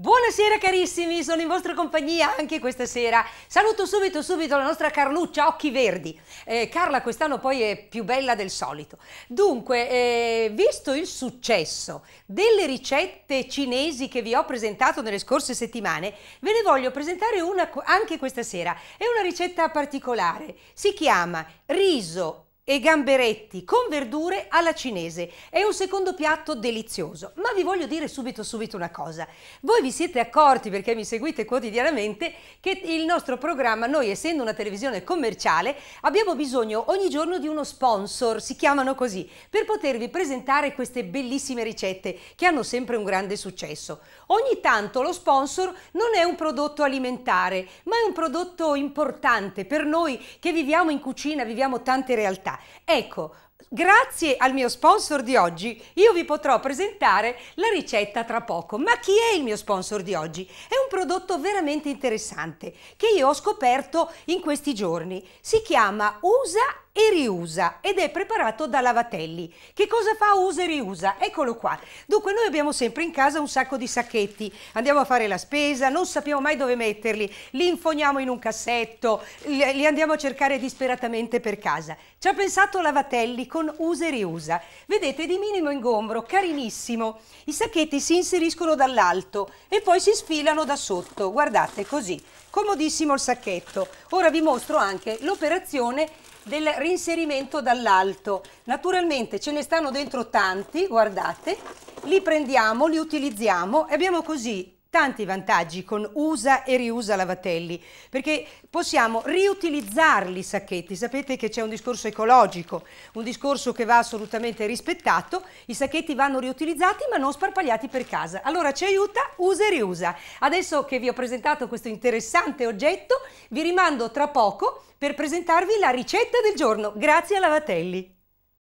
Buonasera carissimi, sono in vostra compagnia anche questa sera. Saluto subito subito la nostra Carluccia Occhi Verdi. Eh, Carla quest'anno poi è più bella del solito. Dunque, eh, visto il successo delle ricette cinesi che vi ho presentato nelle scorse settimane, ve ne voglio presentare una anche questa sera. È una ricetta particolare, si chiama riso e gamberetti con verdure alla cinese. È un secondo piatto delizioso, ma vi voglio dire subito subito una cosa. Voi vi siete accorti, perché mi seguite quotidianamente, che il nostro programma, noi essendo una televisione commerciale, abbiamo bisogno ogni giorno di uno sponsor, si chiamano così, per potervi presentare queste bellissime ricette che hanno sempre un grande successo. Ogni tanto lo sponsor non è un prodotto alimentare, ma è un prodotto importante per noi che viviamo in cucina, viviamo tante realtà. Ecco, Grazie al mio sponsor di oggi io vi potrò presentare la ricetta tra poco, ma chi è il mio sponsor di oggi? È un prodotto veramente interessante che io ho scoperto in questi giorni. Si chiama Usa e riusa ed è preparato da Lavatelli. Che cosa fa usa e riusa? Eccolo qua. Dunque noi abbiamo sempre in casa un sacco di sacchetti, andiamo a fare la spesa, non sappiamo mai dove metterli, li infoniamo in un cassetto, li andiamo a cercare disperatamente per casa. Ci ha pensato Lavatelli con usa e riusa. Vedete, di minimo ingombro, carinissimo. I sacchetti si inseriscono dall'alto e poi si sfilano da sotto. Guardate, così. Comodissimo il sacchetto. Ora vi mostro anche l'operazione del reinserimento dall'alto. Naturalmente ce ne stanno dentro tanti, guardate. Li prendiamo, li utilizziamo e abbiamo così importanti vantaggi con usa e riusa lavatelli, perché possiamo riutilizzarli i sacchetti. Sapete che c'è un discorso ecologico, un discorso che va assolutamente rispettato. I sacchetti vanno riutilizzati ma non sparpagliati per casa. Allora ci aiuta usa e riusa. Adesso che vi ho presentato questo interessante oggetto, vi rimando tra poco per presentarvi la ricetta del giorno. Grazie a Lavatelli.